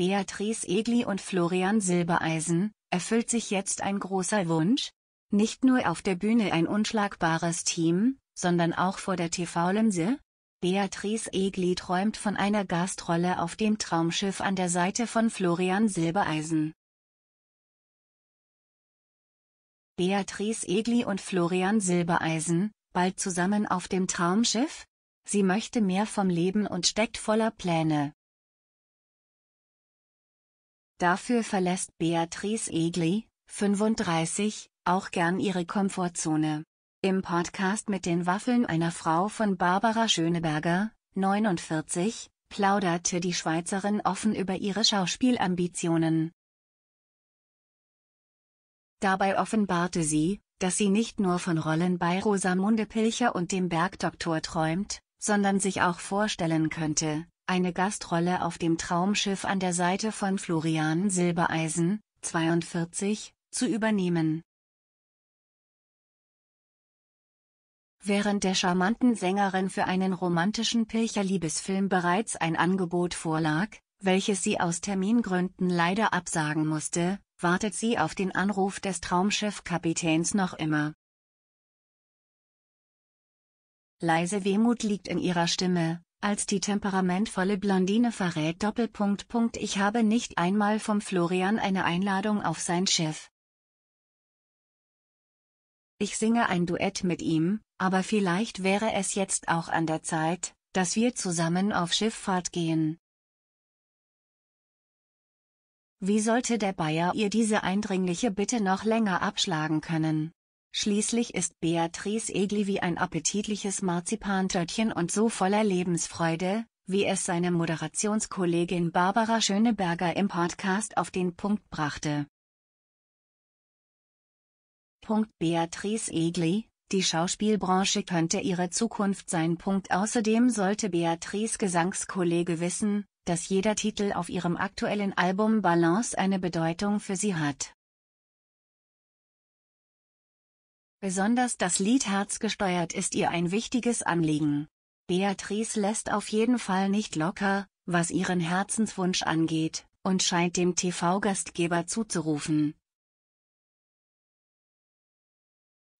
Beatrice Egli und Florian Silbereisen, erfüllt sich jetzt ein großer Wunsch? Nicht nur auf der Bühne ein unschlagbares Team, sondern auch vor der TV-Linse? Beatrice Egli träumt von einer Gastrolle auf dem Traumschiff an der Seite von Florian Silbereisen. Beatrice Egli und Florian Silbereisen, bald zusammen auf dem Traumschiff? Sie möchte mehr vom Leben und steckt voller Pläne. Dafür verlässt Beatrice Egli, 35, auch gern ihre Komfortzone. Im Podcast mit den Waffeln einer Frau von Barbara Schöneberger, 49, plauderte die Schweizerin offen über ihre Schauspielambitionen. Dabei offenbarte sie, dass sie nicht nur von Rollen bei Rosamunde Pilcher und dem Bergdoktor träumt, sondern sich auch vorstellen könnte, eine Gastrolle auf dem Traumschiff an der Seite von Florian Silbereisen, 42, zu übernehmen. Während der charmanten Sängerin für einen romantischen Pilcher-Liebesfilm bereits ein Angebot vorlag, welches sie aus Termingründen leider absagen musste, wartet sie auf den Anruf des Traumschiffkapitäns noch immer. Leise Wehmut liegt in ihrer Stimme, als die temperamentvolle Blondine verrät. Doppelpunkt, Punkt, ich habe nicht einmal vom Florian eine Einladung auf sein Schiff. Ich singe ein Duett mit ihm, aber vielleicht wäre es jetzt auch an der Zeit, dass wir zusammen auf Schifffahrt gehen. Wie sollte der Bayer ihr diese eindringliche Bitte noch länger abschlagen können? Schließlich ist Beatrice Egli wie ein appetitliches Marzipantörtchen und so voller Lebensfreude, wie es seine Moderationskollegin Barbara Schöneberger im Podcast auf den Punkt brachte. Punkt Beatrice Egli, die Schauspielbranche könnte ihre Zukunft sein. Punkt außerdem sollte Beatrice Gesangskollege wissen, dass jeder Titel auf ihrem aktuellen Album Balance eine Bedeutung für sie hat. Besonders das Lied Herzgesteuert ist ihr ein wichtiges Anliegen. Beatrice lässt auf jeden Fall nicht locker, was ihren Herzenswunsch angeht, und scheint dem TV-Gastgeber zuzurufen.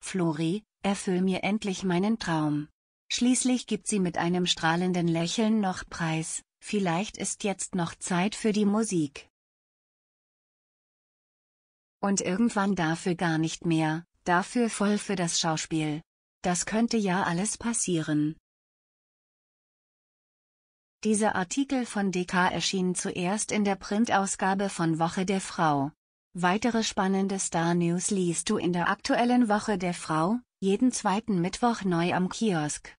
Flori, erfüll mir endlich meinen Traum. Schließlich gibt sie mit einem strahlenden Lächeln noch Preis, vielleicht ist jetzt noch Zeit für die Musik. Und irgendwann dafür gar nicht mehr, Dafür voll für das Schauspiel. Das könnte ja alles passieren. Dieser Artikel von DK erschien zuerst in der Printausgabe von Woche der Frau. Weitere spannende Star News liest du in der aktuellen Woche der Frau, jeden zweiten Mittwoch neu am Kiosk.